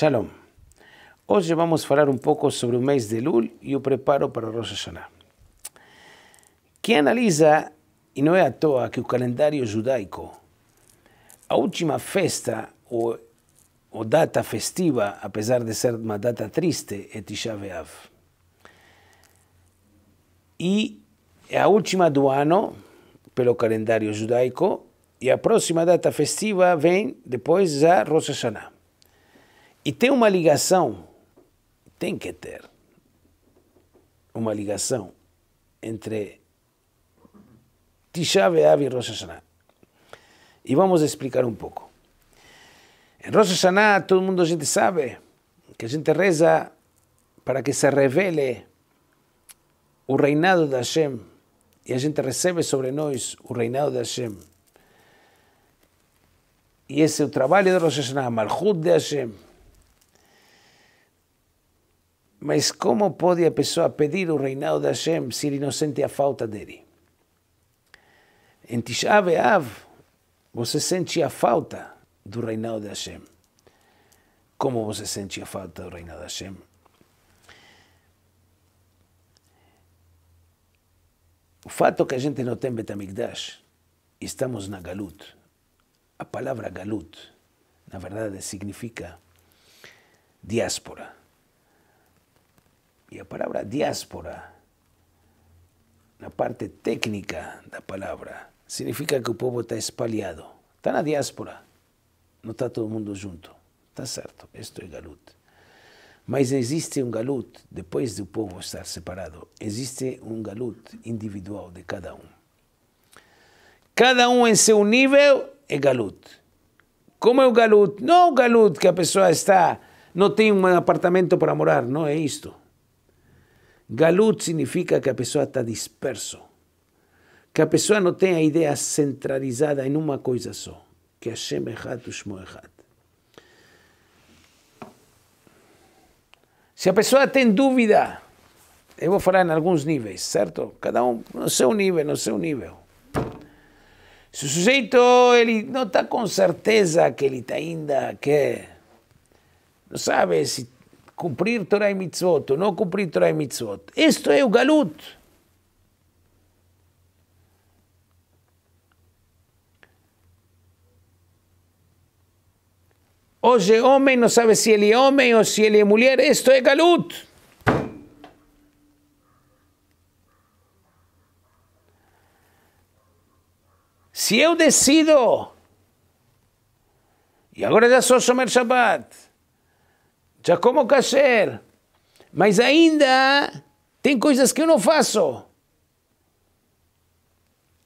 Shalom. Hoje vamos falar um pouco sobre o mês de Lul e o preparo para Rosh Hashanah. Quem analisa, e não é à toa que o calendário judaico, a última festa ou, ou data festiva, apesar de ser uma data triste, é Tisha B'Av. E é a última do ano, pelo calendário judaico, e a próxima data festiva vem depois da Rosh Hashanah. E tem uma ligação, tem que ter uma ligação entre Tisha B'Av e Rosh Hashanah. E vamos explicar um pouco. Em Rosh Hashanah, todo mundo a gente sabe que a gente reza para que se revele o reinado de Hashem e a gente recebe sobre nós o reinado de Hashem. E esse é o trabalho de Rosh Hashanah, Malchut de Hashem. Mas como pode a pessoa pedir o reinado de Hashem se ele não sente a falta dele? Em Tisha Av, você sente a falta do reinado de Hashem. Como você sente a falta do reinado de Hashem? O fato que a gente não tem Betamigdash, estamos na Galut. A palavra Galut, na verdade, significa diáspora e a palavra diáspora, na parte técnica da palavra, significa que o povo está espalhado. Está na diáspora, não está todo mundo junto. Está certo, isto é galut. Mas existe um galut, depois do povo estar separado, existe um galut individual de cada um. Cada um em seu nível é galut. Como é o galut? Não é o galut que a pessoa está, não tem um apartamento para morar, não é isto. Galut significa que a pessoa está disperso, que a pessoa não tem a ideia centralizada em uma coisa só, que é Hashem Echad Ushmo Echad. Se a pessoa tem dúvida, eu vou falar em alguns níveis, certo? Cada um no seu nível, no seu nível. Se o sujeito ele não está com certeza que ele está ainda que não sabe se cumprir Torah e mitzvot ou não cumprir Torah e mitzvot. Isto é o galut Hoje é homem, não sabe se ele é homem ou se ele é mulher. Isto é galut Se eu decido, e agora já sou Shomer Shabbat, já como Kasher, mas ainda tem coisas que eu não faço.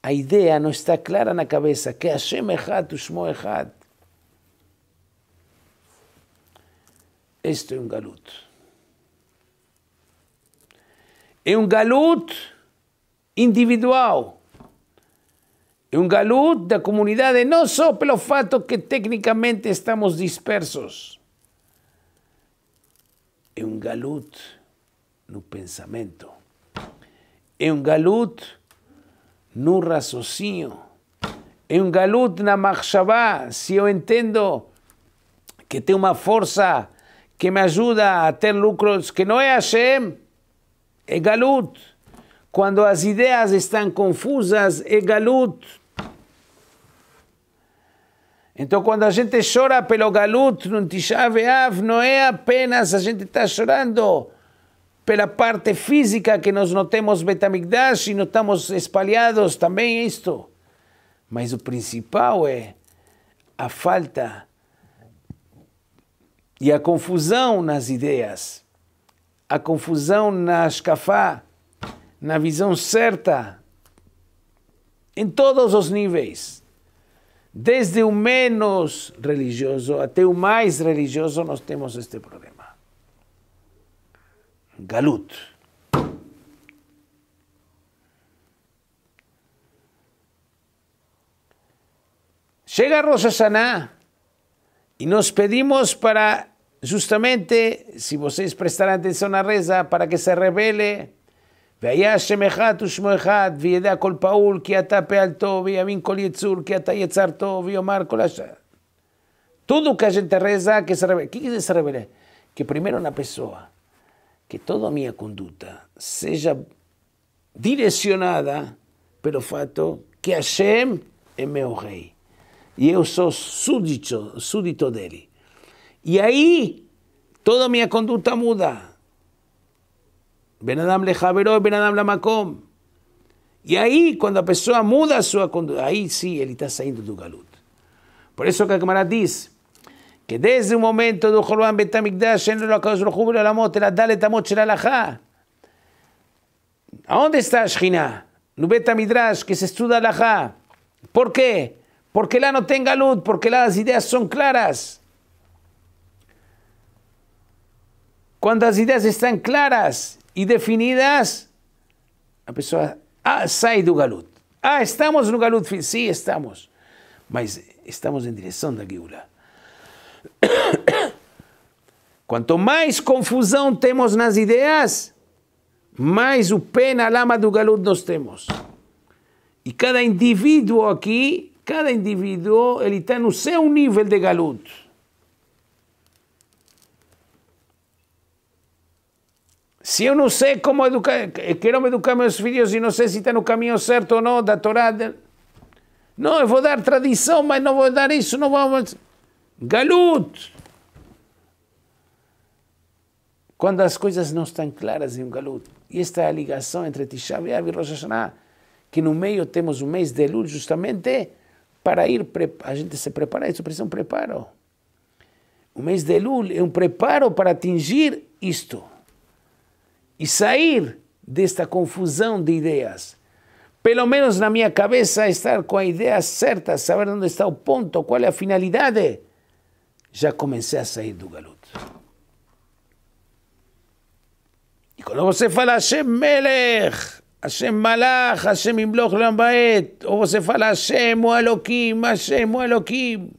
A ideia não está clara na cabeça, que Hashem Echad, Shmo Echad. Este é um galut. É um galut individual. É um galut da comunidade, não só pelo fato que tecnicamente estamos dispersos é um galut no pensamento, é um galut no raciocínio, é um galut na marchavá. Se eu entendo que tem uma força que me ajuda a ter lucros que não é Hashem, é galut. Quando as ideias estão confusas, é galut. Então, quando a gente chora pelo galuto no Tisha av não é apenas a gente está chorando pela parte física que nós não temos Betamigdash e não estamos espalhados, também é isto. Mas o principal é a falta e a confusão nas ideias, a confusão na escafá, na visão certa, em todos os níveis. Desde un menos religioso hasta un más religioso, nos tenemos este problema. Galut. Llega rosasana y nos pedimos para, justamente, si vocês prestarán atención a reza, para que se revele והיה השם אחד ושמו אחד, וידע כל פעול כי אתה פעלתו, ויאמין כל יצור כי אתה יצרתו, ויאמר כל השאר. Todo que haya gente Teresa que se revele. ¿Qué quiere se revele? Que primero una persona, que toda mi conducta sea direccionada pero fato que Hashem es meu rey. Y yo soy súdito, súdito de él. Y ahí toda mi conducta muda le javeró, Adam macom. Y ahí, cuando la persona muda su conducta, ahí sí, él está saliendo de tu galut. Por eso que dice que desde un momento de Jorban en lo que la la dale ¿A dónde está Shina? Nubeta Midrash, que se estudia laja. ¿Por qué? Porque la no tenga luz, porque las ideas son claras. Cuando las ideas están claras, e definidas, a pessoa ah, sai do galuto. Ah, estamos no galuto, sim, sí, estamos. Mas estamos em direção da Guiula. Quanto mais confusão temos nas ideias, mais o pé na lama do galuto nós temos. E cada indivíduo aqui, cada indivíduo, ele está no seu nível de galuto. Se eu não sei como educar, quero educar meus filhos e não sei se está no caminho certo ou não da Torá. Não, eu vou dar tradição, mas não vou dar isso, não vou. galut Quando as coisas não estão claras em um galut E esta é a ligação entre Tishav B'Av e Rosh Hashanah, que no meio temos um mês de lul justamente para ir, a gente se preparar, isso precisa de um preparo. O mês de Elul é um preparo para atingir isto e sair desta confusão de ideias. Pelo menos na minha cabeça, estar com a ideia certa, saber onde está o ponto, qual é a finalidade. Já comecei a sair do galuto. E quando você fala Hashem Melech, Hashem Malach, Hashem Imloch Lambaet, ou você fala Hashem Moalokim, Elohim, Hashem Elohim,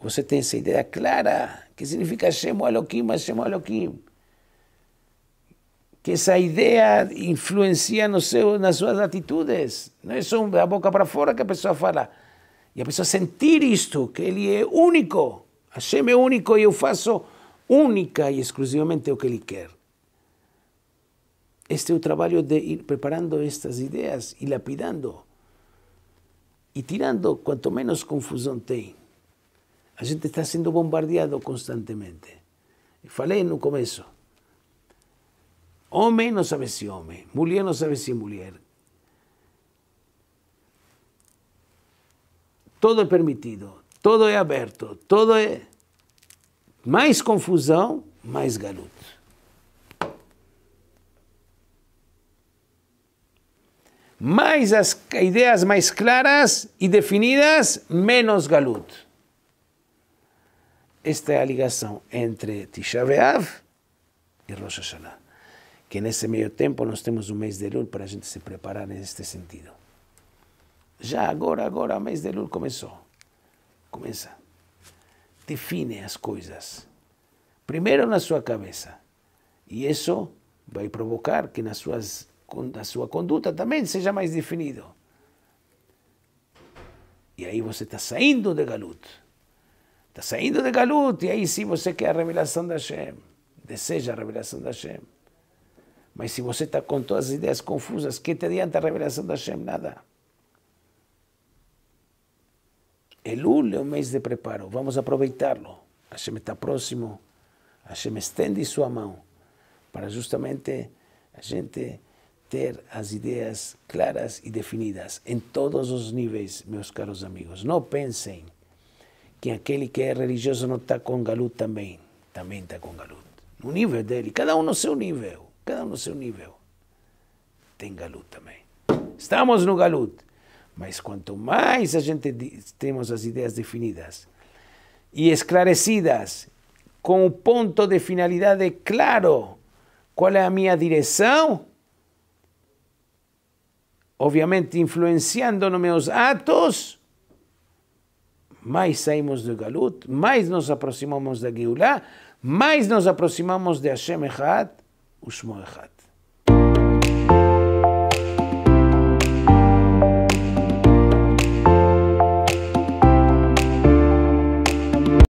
você tem essa ideia clara, que significa Hashem Moalokim, Elohim, Hashem Elohim que essa ideia influencia no seu, nas suas atitudes. Não é só da boca para fora que a pessoa fala. E a pessoa sentir isto, que ele é único. Hashem é único e eu faço única e exclusivamente o que ele quer. Este é o trabalho de ir preparando estas ideias e lapidando. E tirando quanto menos confusão tem. A gente está sendo bombardeado constantemente. falei no começo. Homem não sabe se homem, mulher não sabe se mulher. Todo é permitido, todo é aberto, todo é. Mais confusão, mais garoto. Mais as ideias mais claras e definidas, menos galuto. Esta é a ligação entre Tisha B'Av e Rosh Hashanah que nesse meio tempo nós temos um mês de Lul para a gente se preparar neste sentido. Já agora, agora, o mês de Lul começou. Começa. Define as coisas. Primeiro na sua cabeça. E isso vai provocar que nas suas, na sua conduta também seja mais definido. E aí você está saindo de Galut, Está saindo de Galut e aí sim você quer a revelação da Hashem. Deseja a revelação da Hashem. Mas se você está com todas as ideias confusas, que te adianta a revelação da Hashem? Nada. Elul é, é um mês de preparo, vamos aproveitá-lo. Hashem está próximo, Hashem estende sua mão para justamente a gente ter as ideias claras e definidas em todos os níveis, meus caros amigos. Não pensem que aquele que é religioso não está com galut também, também está com galut. No nível dele, cada um no seu nível cada um no seu nível. Tem galut também. Estamos no galut. Mas quanto mais a gente temos as ideias definidas e esclarecidas, com o ponto de finalidade claro, qual é a minha direção, obviamente influenciando nos meus atos, mais saímos do galut, mais nos aproximamos da Geulah, mais nos aproximamos de Hashem Echad, ושמו אחד.